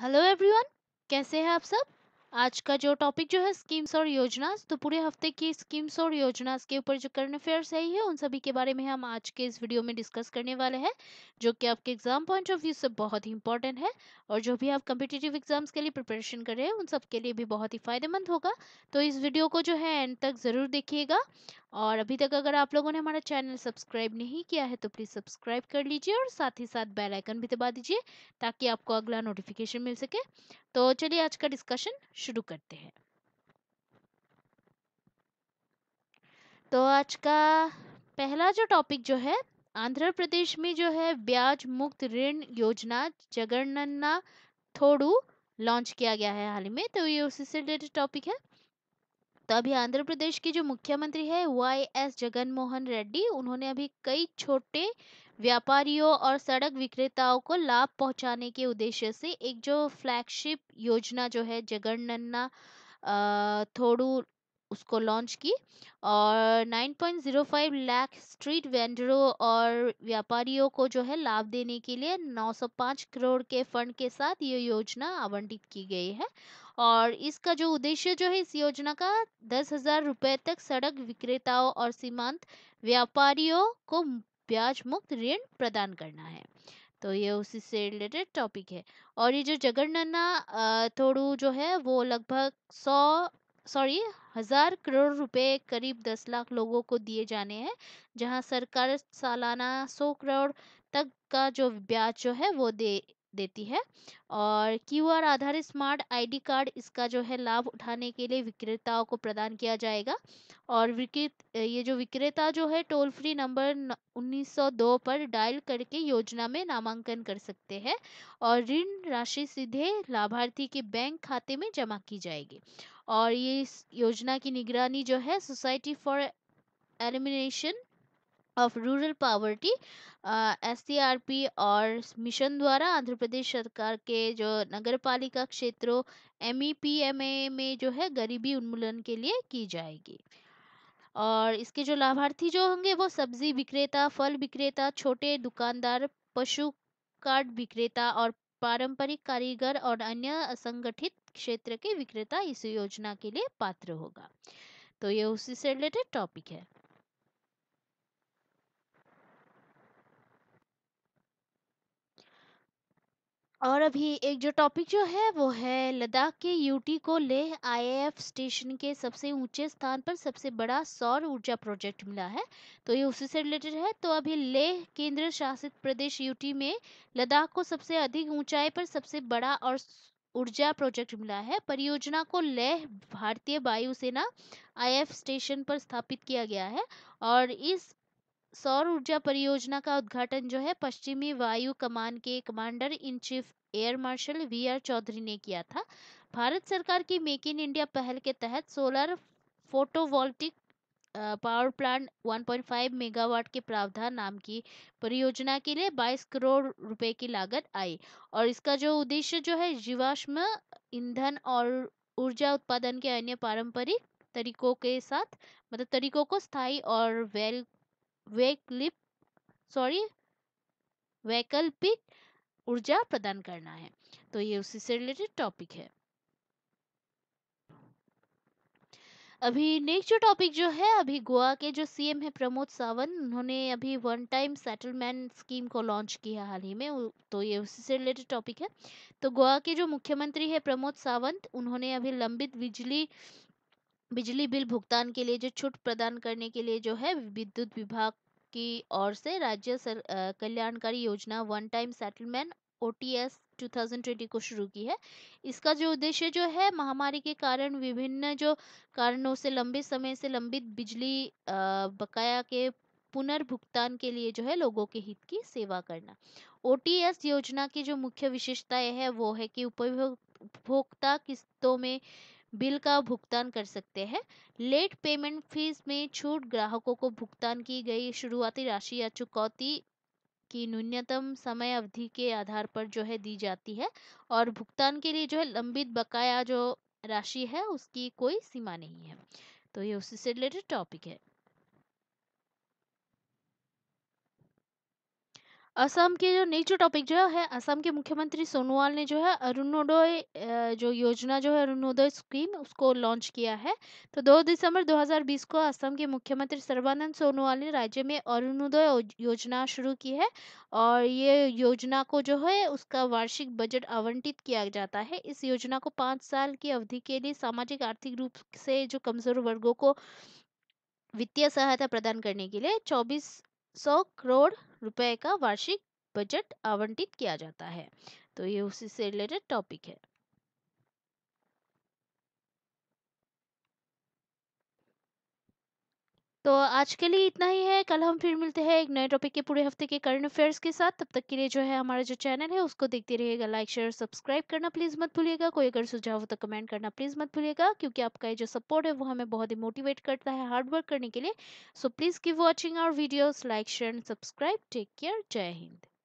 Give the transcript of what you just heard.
hello everyone कैसे हैं आप सब आज का जो टॉपिक जो है स्कीम्स और योजनास तो पूरे हफ्ते की स्कीम्स और योजनास के ऊपर जो करंट अफेयर्स है है उन सभी के बारे में हम आज के इस वीडियो में डिस्कस करने वाले हैं जो कि आपके एग्जाम पॉइंट ऑफ व्यू से बहुत ही इंपॉर्टेंट है और जो भी आप कम्पिटेटिव एग्जाम्स के लिए प्रिपरेशन कर रहे हैं उन सब के लिए भी बहुत ही फायदेमंद होगा तो इस वीडियो को जो है एंड तक ज़रूर देखिएगा और अभी तक अगर आप लोगों ने हमारा चैनल सब्सक्राइब नहीं किया है तो प्लीज़ सब्सक्राइब कर लीजिए और साथ ही साथ बेल आइकन भी दबा दीजिए ताकि आपको अगला नोटिफिकेशन मिल सके तो चलिए आज का डिस्कशन शुरू करते हैं तो आज का पहला जो टॉपिक जो है आंध्र प्रदेश में जो है ब्याज मुक्त ऋण योजना जगन्ना थोड़ू लॉन्च किया गया है हाल ही में तो ये उसी से रिलेटेड टॉपिक है तो अभी आंध्र प्रदेश की जो मुख्यमंत्री है वाई एस जगन मोहन रेड्डी उन्होंने अभी कई छोटे व्यापारियों और सड़क विक्रेताओं को लाभ पहुंचाने के उद्देश्य से एक जो फ्लैगशिप योजना जो है जगन्नन्ना थोड़ू उसको लॉन्च की और 9.05 लाख स्ट्रीट वेंडरों और व्यापारियों को जो है लाभ देने के लिए 905 करोड़ के फंड के साथ ये योजना आवंटित की गई है और इसका जो उद्देश्य जो है इस योजना का दस हजार रुपये तक सड़क विक्रेताओं और सीमांत व्यापारियों को ब्याज मुक्त ऋण प्रदान करना है तो ये उसी से रिलेटेड टॉपिक है और ये जो जगन्नाना थोड़ू जो है वो लगभग सौ सॉरी हज़ार करोड़ रुपए करीब दस लाख लोगों को दिए जाने हैं जहां सरकार सालाना सौ करोड़ तक का जो ब्याज जो है वो दे देती है और क्यूआर आधारित स्मार्ट आईडी कार्ड इसका जो है लाभ उठाने के लिए विक्रेताओं को प्रदान किया जाएगा और विकित ये जो विक्रेता जो है टोल फ्री नंबर उन्नीस सौ दो पर डायल करके योजना में नामांकन कर सकते हैं और ऋण राशि सीधे लाभार्थी के बैंक खाते में जमा की जाएगी और ये इस योजना की निगरानी जो है society for elimination of rural poverty S और मिशन द्वारा आंध्र प्रदेश सरकार के जो नगर पालिका क्षेत्रों एम e में जो है गरीबी उन्मूलन के लिए की जाएगी और इसके जो लाभार्थी जो होंगे वो सब्जी विक्रेता फल विक्रेता छोटे दुकानदार पशु कार्ड विक्रेता और पारंपरिक कारीगर और अन्य असंगठित क्षेत्र के विक्रेता इस योजना के लिए पात्र होगा तो ये उसी से रिलेटेड टॉपिक है और अभी एक जो टॉपिक जो है वो है लद्दाख के यूटी को लेह आईएएफ स्टेशन के सबसे ऊंचे स्थान पर सबसे बड़ा सौर ऊर्जा प्रोजेक्ट मिला है तो ये उसी से रिलेटेड है तो अभी लेह केंद्र शासित प्रदेश यूटी में लद्दाख को सबसे अधिक ऊंचाई पर सबसे बड़ा और ऊर्जा प्रोजेक्ट मिला है परियोजना को लेह भारतीय वायुसेना आई स्टेशन पर स्थापित किया गया है और इस सौर ऊर्जा परियोजना का उद्घाटन जो है पश्चिमी वायु कमान के commander in chief air marshal V R Chaudhari ने किया था भारत सरकार की मेक इन इंडिया पहल के तहत solar photovoltaic power plant 1.5 megawatt के प्रावधान नाम की परियोजना के लिए 22 करोड़ रुपए की लागत आई और इसका जो उद्देश्य जो है जीवाश्म ईंधन और ऊर्जा उत्पादन के अन्य पारंपरिक तरीकों के साथ मतलब तरीकों को स्थायी और वेल वैकलिप सॉरी वैकल्पिक ऊर्जा प्रदान करना है तो ये उसी से रिलेटेड टॉपिक है अभी नेक्स्ट जो टॉपिक जो है अभी गोवा के जो सीएम है प्रमोद सावंत उन्होंने अभी वन टाइम सेटलमेंट स्कीम को लॉन्च किया हाल ही में तो ये उसी से रिलेटेड टॉपिक है तो गोवा के जो मुख्यमंत्री है प्रमोद सावंत उन्होंने अभी लंबित बिजली बिजली बिल भुगतान के लिए जो छूट प्रदान करने के लिए जो है विद्युत विभाग की ओर से राज्य सर कल्याणकारी योजना वन टाइम सेटलमेंट ओ 2020 को शुरू की है इसका जो उद्देश्य जो है महामारी के कारण विभिन्न जो कारणों से लंबे समय से लंबित बिजली बकाया के पुनर्भुगतान के लिए जो है लोगों के हित की सेवा करना ओ योजना की जो मुख्य विशेषताएं है वो है कि उपभोक्ता किस्तों में बिल का भुगतान कर सकते हैं लेट पेमेंट फीस में छूट ग्राहकों को भुगतान की गई शुरुआती राशि या चुकौती की न्यूनतम समय अवधि के आधार पर जो है दी जाती है और भुगतान के लिए जो है लंबित बकाया जो राशि है उसकी कोई सीमा नहीं है तो ये उससे रिलेटेड टॉपिक है असम के जो नेक्स्ट टॉपिक जो है असम के मुख्यमंत्री सोनोवाल ने जो है अरुणोदय जो योजना जो है अरुणोदय स्कीम उसको लॉन्च किया है तो 2 दिसंबर 2020 को असम के मुख्यमंत्री सर्बानंद सोनोवाल ने राज्य में अरुणोदय योजना शुरू की है और ये योजना को जो है उसका वार्षिक बजट आवंटित किया जाता है इस योजना को पाँच साल की अवधि के लिए सामाजिक आर्थिक रूप से जो कमजोर वर्गों को वित्तीय सहायता प्रदान करने के लिए चौबीस सौ करोड़ रुपए का वार्षिक बजट आवंटित किया जाता है तो ये उसी से रिलेटेड टॉपिक है तो आज के लिए इतना ही है कल हम फिर मिलते हैं एक नए टॉपिक के पूरे हफ्ते के करंट अफेयर्स के साथ तब तक के लिए जो है हमारा जो चैनल है उसको देखते रहिएगा लाइक शेयर सब्सक्राइब करना प्लीज़ मत भूलिएगा कोई अगर सुझाव हो तो कमेंट करना प्लीज़ मत भूलिएगा क्योंकि आपका ये जो सपोर्ट है वो हमें बहुत ही मोटिवेट करता है हार्डवर्क करने के लिए so please keep watching our videos like share and subscribe take care Jai Hind